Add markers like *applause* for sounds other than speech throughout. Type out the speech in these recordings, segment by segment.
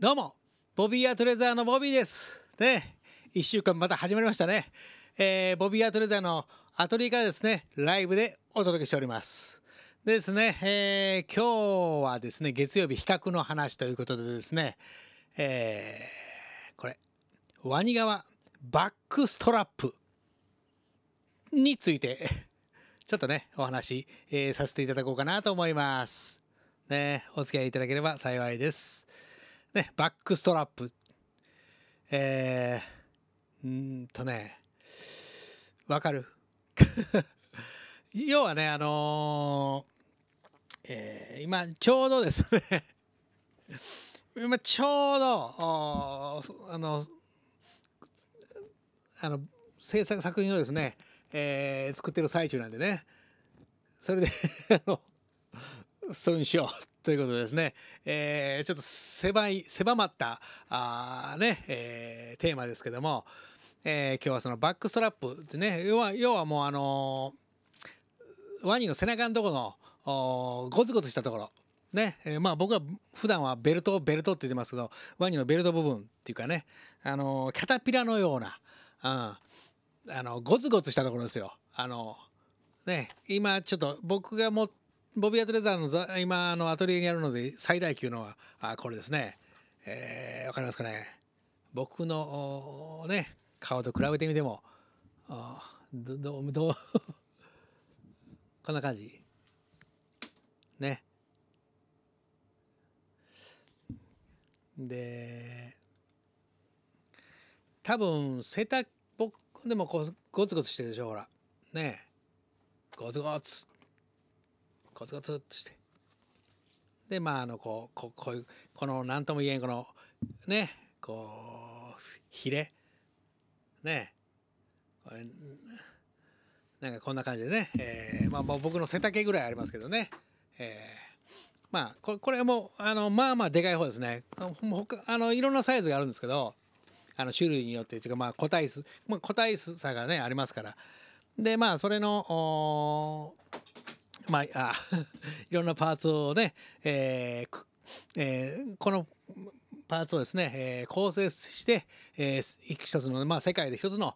どうもボビーアトレザーのボビーですね1週間また始まりましたね、えー、ボビーアトレザーのアトリエからですねライブでお届けしておりますでですね、えー、今日はですね月曜日比較の話ということでですね、えー、これワニ革バックストラップについてちょっとねお話、えー、させていただこうかなと思いますねお付き合いいただければ幸いです。ね、バックストラップ。えー、うんとね、わかる *laughs* 要はね、あのー、えー、今、ちょうどですね *laughs* 今、ちょうど、あの、あの、制作作品をですね、えー、作ってる最中なんでね、それで *laughs* あの、損うということですね、えー、ちょっと狭い狭まったあ、ねえー、テーマですけども、えー、今日はそのバックストラップってね要は要はもうあのー、ワニの背中のところのゴツゴツしたところね、えー、まあ僕は普段はベルトベルトって言ってますけどワニのベルト部分っていうかね、あのー、キャタピラのような、うん、あのゴツゴツしたところですよ。あのね、今ちょっと僕が持っボビア・トレザーの今のアトリエにあるので最大級のはあこれですね。えー、わかりますかね僕のね顔と比べてみてもあどどうどう *laughs* こんな感じ。ね。で多分背丈僕でもこうゴツゴツしてるでしょほらねえゴツゴツコツコツっとしてでまああのこうここういうこの何とも言えんこのねこうヒレねこれなんかこんな感じでね、えー、まあもう僕の背丈ぐらいありますけどね、えー、まあこれこれもあのまあまあでかい方ですねあのいろんなサイズがあるんですけどあの種類によってというかまあ個体数、まあ、個体差がねありますからでまあそれのまあ、*laughs* いろんなパーツをね、えーえー、このパーツをですね、えー、構成して、えー、一つの、まあ、世界で一つの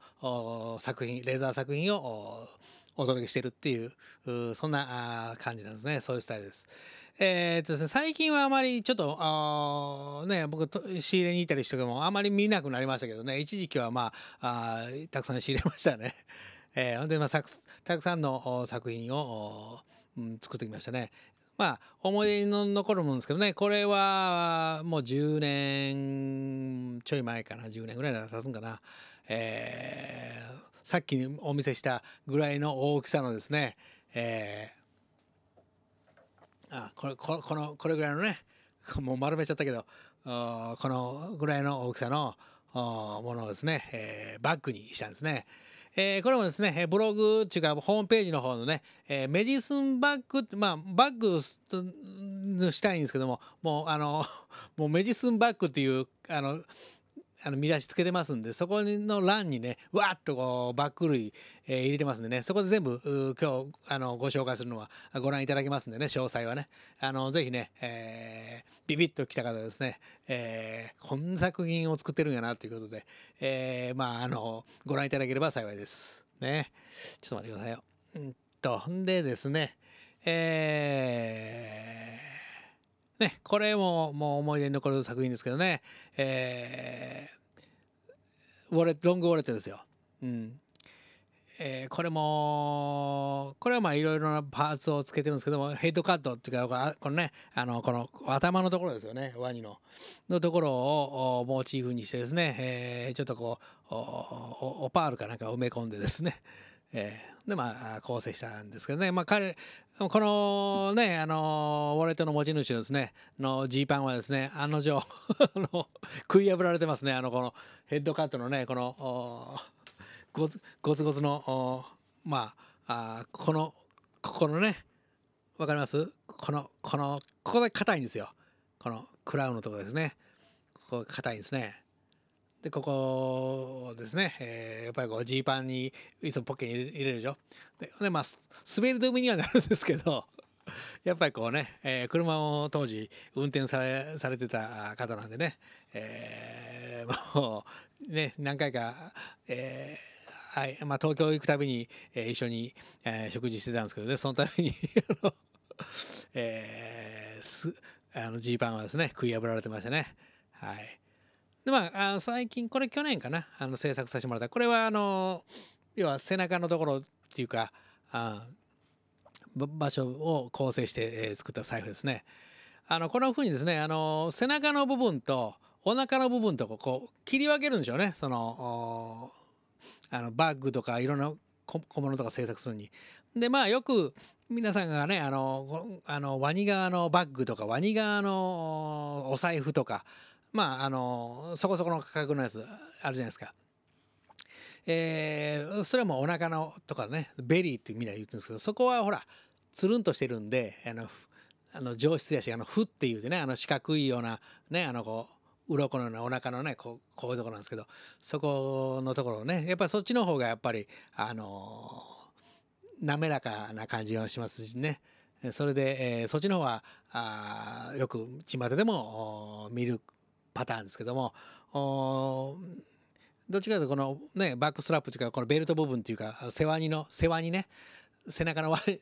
作品レーザー作品をお届けしてるっていうそんな感じなんですねそういうスタイルです。えーとですね、最近はあまりちょっとあ、ね、僕仕入れに行ったりしてもあまり見なくなりましたけどね一時期はまああたくさん仕入れましたね。えー、ほんで、まあ、たくさんの作品を、うん、作ってきましたね。まあ思い出の残るものですけどねこれはもう10年ちょい前かな10年ぐらい経つんかな、えー、さっきお見せしたぐらいの大きさのですね、えー、あこれここのこれぐらいのね *laughs* もう丸めちゃったけどこのぐらいの大きさのものをですね、えー、バッグにしたんですね。えー、これもですねブログっていうかホームページの方のね、えー、メディスンバッグまあバッグしたいんですけどももうあの *laughs* もうメディスンバッグっていうあのあの見出しつけてますんでそこの欄にねわーっとこうバック類、えー、入れてますんでねそこで全部今日あのご紹介するのはご覧いただけますんでね詳細はねあのぜひね、えー、ビビッときた方ですね、えー、こんな作品を作ってるんやなということで、えー、まああのご覧いただければ幸いです。ねちょっと待ってくださいよ。うんとんでですねえーね、*laughs* これももう思い出に残る作品ですけどね、えー、ウォレロングウォレットですよ。うんえー、これもこれはまあいろいろなパーツをつけてるんですけどもヘッドカットっていうかこのねあのこの頭のところですよねワニののところをモチーフにしてですね、えー、ちょっとこうオパールかなんか埋め込んでですねえー、でまあ構成したんですけどね、まあ彼、このねあのウォレットの持ち主ですねのジーパンはですね案の定 *laughs* 食い破られてますねあのこのヘッドカットのねこのごつごつごつのまああこのここのねわかりますこのこのここだけ硬いんですよこのクラウンのとこですねここが硬いんですねで、ここですね、えー、やっぱりこう、ジーパンに、いつもポッケに入れるでしょ。で、まあ、滑り止めにはなるんですけど、*laughs* やっぱりこうね、えー、車を当時運転されされてた方なんでね、えー、もうね何回か、えー、はいまあ、東京行くたびに、え一緒に、え食事してたんですけどねそのために *laughs* あの、えー、すあのジーパンはですね食い破られてましたねはいでまあ、最近これ去年かなあの制作させてもらったこれはあの要は背中のところっていうかあ場所を構成して、え作った財布ですね。あのこのふうにですねあの背中の部分とお腹の部分とこう切り分けるんでしょうねそのあのバッグとかいろんな小物とか制作するに。でまあよく皆さんがねあのあのワニ側のバッグとかワニ側のお財布とかまああのそこそこの価格のやつあるじゃないですか。えー、それはもうお腹のとかねベリーってみんな言ってるんですけどそこはほらつるんとしてるんであのあの上質やしあの「ふ」っていうてねあの四角いようなねあのこう鱗のようなお腹のねこうこういうとこなんですけどそこのところねやっぱりそっちの方がやっぱりあのー、滑らかな感じがしますしね。それで、えー、そっちの方はあよく巷でもミルパターンですけどもどっちかというとこのねバックストラップというかこのベルト部分っていうか背ワニの背話にね背中のワニ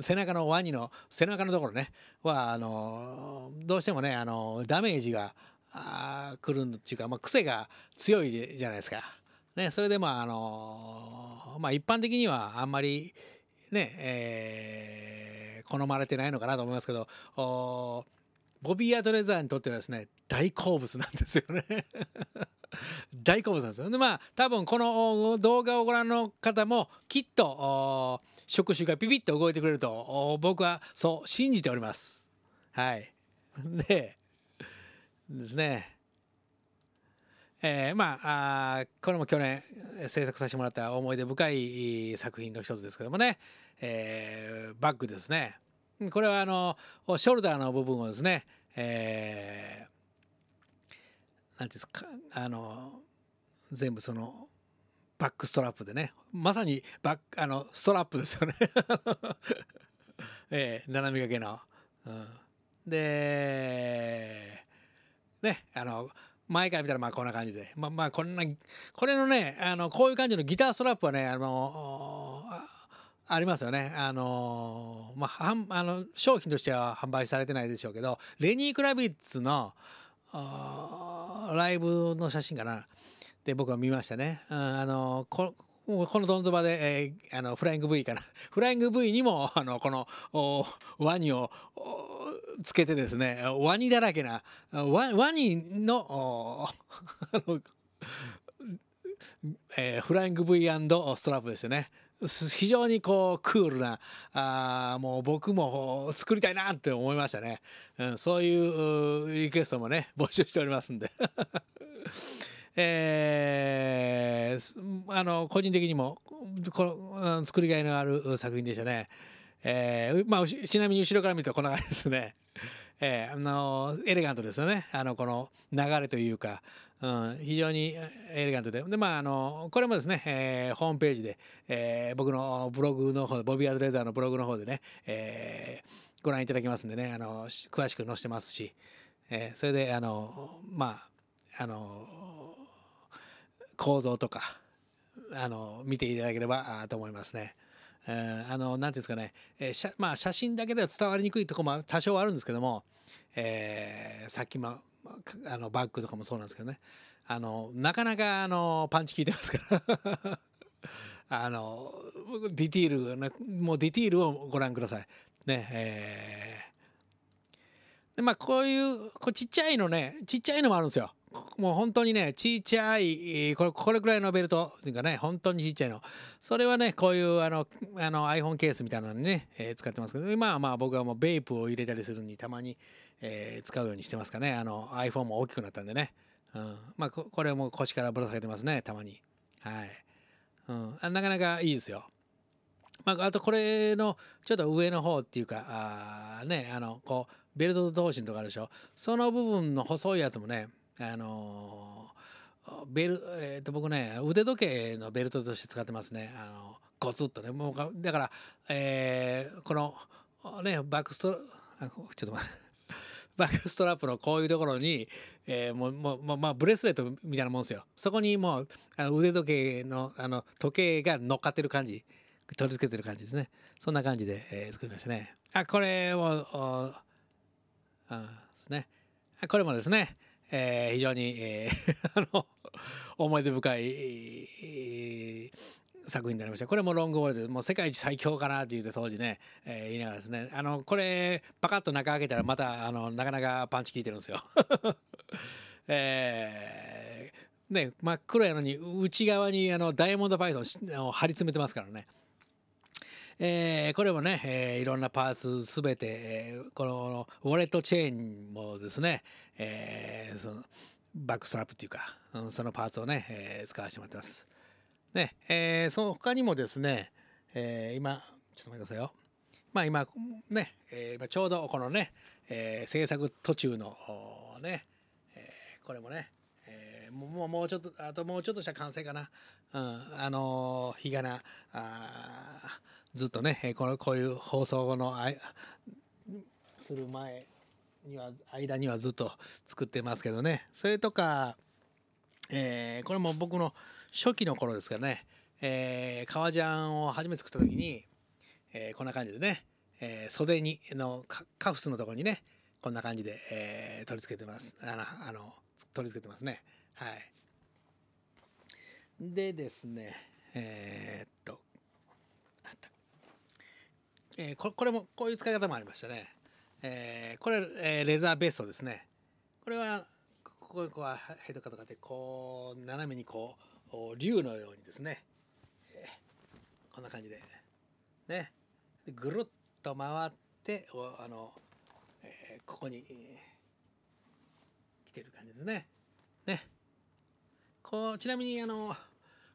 背中のワニの背中のところねはあのどうしてもねあのダメージが来るっていうか、まあ、癖が強いじゃないですか。ね、それでまああのまあ一般的にはあんまりね、えー、好まれてないのかなと思いますけどボビー・アトレザーにとってはですね大好物なんですよね *laughs* 大好物なんですよ。でまあ多分この動画をご覧の方もきっと触手がピピッと動いてくれると僕はそう信じております。はい。*laughs* でですね。えー、まあこれも去年制作させてもらった思い出深い作品の一つですけどもね、えー、バッグですね。これはあのショルダーの部分をですね、えー、なんていうんですかあの全部そのバックストラップでねまさにバックあのストラップですよね *laughs* えー、斜め掛けの。うん、でねあの前から見たらまあこんな感じでまあまあこんなこれのねあのこういう感じのギターストラップはねあのありますよね。あのまあ、あの商品としては販売されてないでしょうけどレニー・クラビッツのライブの写真かなで僕は見ましたね。うん、あのここのどんずばで、えー、あのフライング V かな *laughs* フライング V にもあのこのワニをつけてですねワニだらけなワワニの *laughs* えー、フライング V& ストラップですよね。非常にこうクールなあもう僕も作りたいなって思いましたね、うん、そういうリクエストもね募集しておりますんで *laughs* えー、あの個人的にもこの作りがいのある作品でしたね、えーまあ、ちなみに後ろから見るとこんな感じですねえー、あのエレガントですよねあのこの流れというか、うん、非常にエレガントでで、まあ、あのこれもですね、えー、ホームページで、えー、僕のブログの方ボビー・アドレーザーのブログの方でね、えー、ご覧いただけますんでねあの詳しく載せてますし、えー、それであのまああの構造とかあの見ていただければと思いますね。あの、なんていうんですかね、えー、まあ、写真だけでは伝わりにくいとこも多少あるんですけども、えー、さっきも、あの、バッグとかもそうなんですけどね、あの、なかなか、あの、パンチ効いてますから *laughs* あの、ディティール、ね、もうディティールをご覧ください。ね、えー、でまあ、こういう、こうちっちゃいのね、ちっちゃいのもあるんですよ。もう本当にね、ちっちゃい、これ、これくらいのベルトっていうかね、本当にちっちゃいの。それはね、こういうあの、あの iPhone ケースみたいなのにね、えー、使ってますけど、まあまあ僕はもうベイプを入れたりするにたまに、えー、使うようにしてますかね。あの iPhone も大きくなったんでね。うん、まあこ、これも腰からぶら下げてますね、たまに。はい。うん、あなかなかいいですよ。まあ、あとこれのちょっと上の方っていうか、あね、あの、こう、ベルト同心とかあるでしょ。その部分の細いやつもね、あのベル、えー、と僕ね腕時計のベルトとして使ってますねあのゴツッとねもうだから、えー、このねバックストあちょっと待って。*laughs* バックストラップのこういうところに、えー、もうもう、まあ、ブレスレットみたいなもんですよそこにもうあの腕時計のあの時計が乗っかってる感じ取り付けてる感じですねそんな感じで、えー、作りましたねあこれもあですねこれもですねえー、非常に、えー、*laughs* あの思い出深い、作品になりましたこれもロングボールでもう世界一最強かなって言って当時ね、えー、言いながらですねあのこれパカッと中開けたらまたあのなかなかパンチ効いてるんですよ。*laughs* えー、ね真っ黒やのに内側にあのダイヤモンドパイソンを張り詰めてますからね。えー、これもね、えー、いろんなパーツすべて、えー、このウォレットチェーンもですね、えー、そのバックストラップっていうか、うん、そのパーツをね、えー、使わせてもらってます。ね、えー、その他にもですね、えー、今、ちょっと待ってくださいよ。まあ今、ね、えー、今ちょうどこのね、えー、制作途中のね、えー、これもね、もうもうちょっとあともうちょっとした完成かな、うん、あの日がなあずっとねこのこういう放送後のあする前には間にはずっと作ってますけどねそれとか、えー、これも僕の初期の頃ですからね、えー、革ジャンを初めて作った時に、えー、こんな感じでね、えー、袖にのカフスのとこにねこんな感じで、えー、取り付けてますあのあの取り付けてますね。はい。でですね、えー、っと、あった。えー、ここれも、こういう使い方もありましたね。えー、これ、えー、レザーベストですね。これは、ここにこうヘッドカットがあって、こう、斜めにこう、竜のようにですね、えー、こんな感じで、ね、ぐるっと回って、おあの、えー、ここに、えー、来てる感じですね。ね。こちなみにあの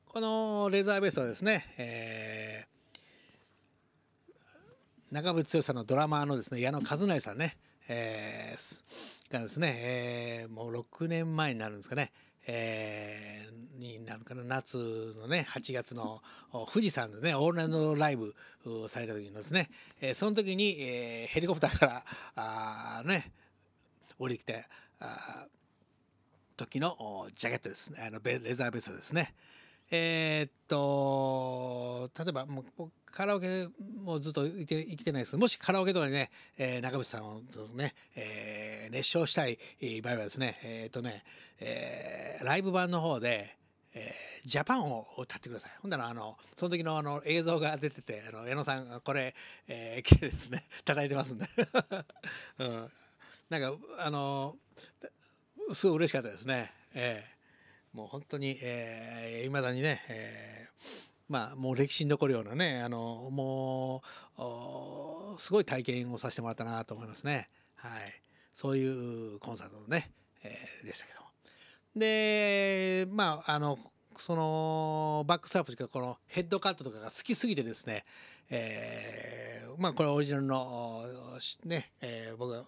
このレーザーベースはですね、えー、中渕剛さんのドラマーのですね矢野和成さんね、えー、がですね、えー、もう6年前になるんですかね、えー、になるかな夏のね8月の富士山でねオールナイトライブをされた時のですね、えー、その時に、えー、ヘリコプターからあね降りてきてあ時のジャケットですねあのレザーベストですね。えー、っと例えばもうカラオケもずっといて生きてないですもしカラオケとかにね、えー、中渕さんをね、えー、熱唱したい場合はですねえー、っとね、えー、ライブ版の方で、えー、ジャパンを歌ってくださいほんならあのその時のあの映像が出ててあの矢野さんこれ、えー、来てですね叩いてますんで、*laughs* うん、なんかあのすごい嬉しかったですね。えー、もう本当にいま、えー、だにね、えーまあ、もう歴史に残るようなねあのもうすごい体験をさせてもらったなと思いますね、はい、そういうコンサートのね、えー、でしたけどもでまああのそのバックストラップというかこのヘッドカットとかが好きすぎてですね、えー、まあこれオリジナルのね、えー、僕が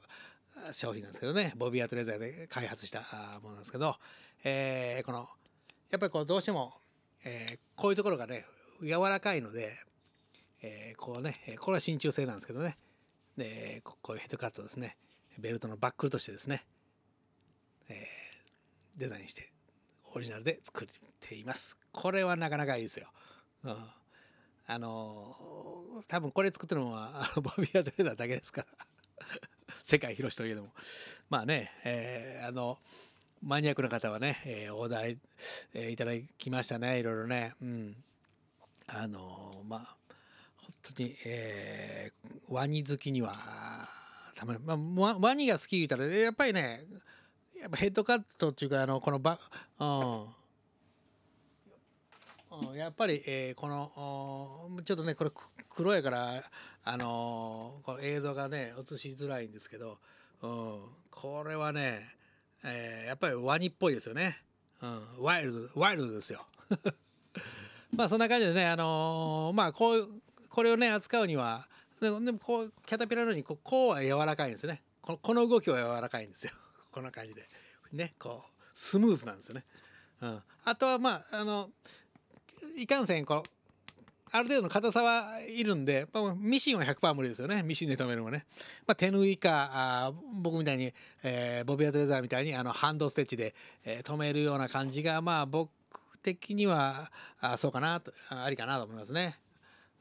商品なんですけどねボビアトレザーで開発したものなんですけど、えー、このやっぱりこうどうしても、えー、こういうところがね柔らかいので、えー、こうねこれは真鍮製なんですけどねでこういうヘッドカットですねベルトのバックルとしてですね、えデザインしてオリジナルで作っていますこれはなかなかいいですよ、うん、あの多分これ作ってるのはボビアトレーザーだけですから世界広しといえどもまあね、えー、あのマニアックな方はね、えー、お題、えー、いただきましたねいろいろね。うん、あのまあ本当に、えー、ワニ好きにはたまに、まあ、ワニが好き言うたらやっぱりねやっぱヘッドカットっていうかあのこのバ、うん、やっぱり、えー、このちょっとねこれ黒やからあのー、この映像がね映しづらいんですけど、うん、これはね、えー、やっぱりワニっぽいですよね、うん、ワイルドワイルドですよ *laughs* まあそんな感じでねあのー、まあこうこれをね扱うにはでもこうキャタピラのようにこうこうは柔らかいんですねここの動きは柔らかいんですよ *laughs* こんな感じでねこうスムーズなんですよね、うん、あとはまああのいかんせんこうある程度の硬さはいるんで、まあ、ミシンは100%無理ですよねミシンで止めるのもね、まあ、手縫いかあ僕みたいに、えー、ボビアトレザーみたいにあのハンドステッチで、えー、止めるような感じがまあ僕的にはあそうかなとありかなと思いますね。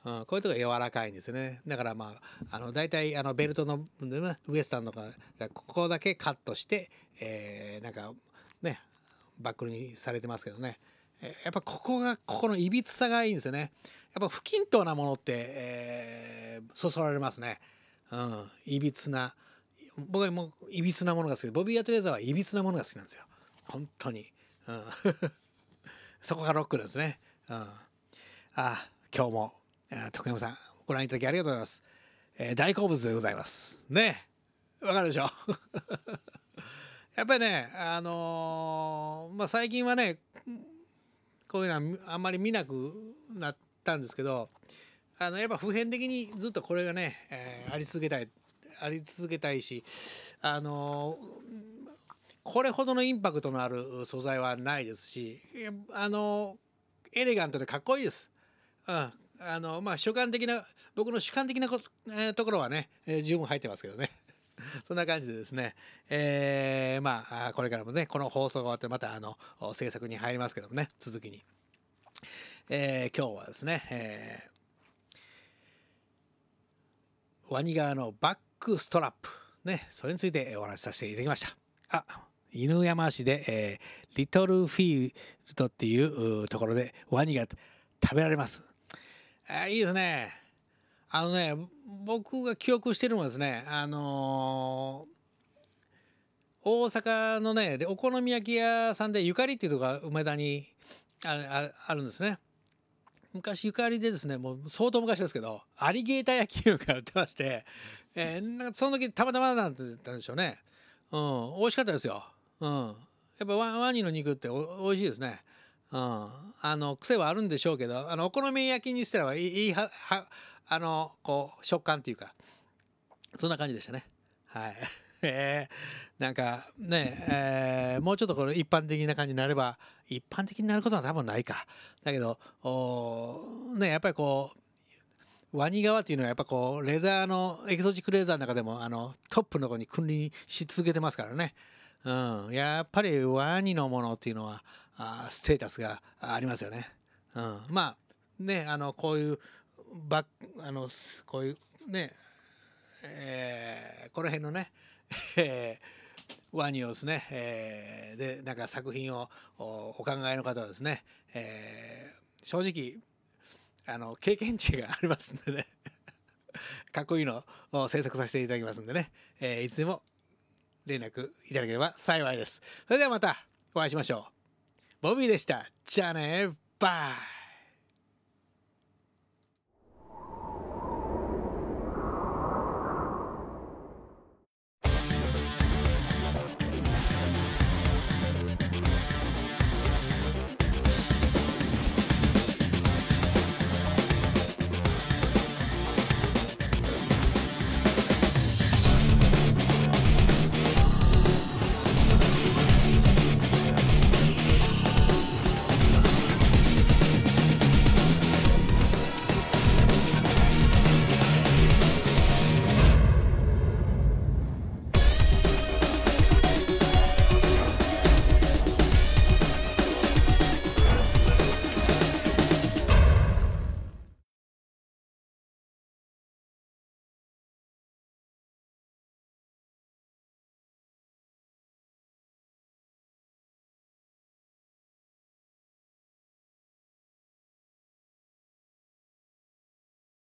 うん、こういうとこ柔らかいんですよね。だからまあ、あの、大体、あの、ベルトの、ね、ウエスタンとか、ここだけカットして、えー、なんか、ね、バックルにされてますけどね。やっぱここがここのいびつさがいいんですよねやっぱ不均等なものって、えー、そそられますねうんいびつな僕はもういびつなものが好きボビー・アトレーザーはいびつなものが好きなんですよ本当に、うん、*laughs* そこがロックなんですね、うん、ああ今日も徳山さんご覧いただきありがとうございます、えー、大好物でございますねわかるでしょ *laughs* やっぱりねあのー、まあ最近はねこういうのはあんまり見なくなったんですけどあのやっぱ普遍的にずっとこれがね、えー、あり続けたいあり続けたいしあのこれほどのインパクトのある素材はないですしあのエレガントでかっこいいです。うんあのまあ、主観的な僕の主観的なこと、えー、ところはね、えー、十分入ってますけどね。そんな感じでですね、えー、まあ、これからもね、この放送が終わって、また、あの、制作に入りますけどもね、続きに。えー、今日はですね、えー、ワニ側のバックストラップ、ね、それについてお話しさせていただきました。あ犬山市で、えー、リトルフィールドっていうところでワニが食べられます。あいいですね。あのね僕が記憶してるのはですねあのー、大阪のねお好み焼き屋さんでゆかりっていうとこが梅田にああるんですね。昔ゆかりでですねもう相当昔ですけどアリゲーター焼き肉が売ってまして、えー、なんかその時たまたまなんて言ったんでしょうね、うん、美味しかったですよ、うん、やっぱワワニの肉ってお美味しいですね、うん、あの癖はあるんでしょうけどあのお好み焼きにしたらいいははあのこう食感というかそんな感じでしたねはい。*laughs* えー、なんかね、えー、もうちょっとこの一般的な感じになれば一般的になることは多分ないかだけどねやっぱりこうワニ側っていうのはやっぱこうレザーのエキゾチックレーザーの中でもあのトップの子に君臨し続けてますからね、うん、やっぱりワニのものっていうのはあステータスがありますよね、うん、まあねあのこういうバあのこういうねえー、この辺のね、*laughs* えー、ワニをですね、えー、でなんか作品をお考えの方はですね、えー、正直あの経験値がありますんでね *laughs* かっこいいのを制作させていただきますんでね、えー、いつでも連絡いただければ幸いですそれではまたお会いしましょうボビーでしたじゃあねバイ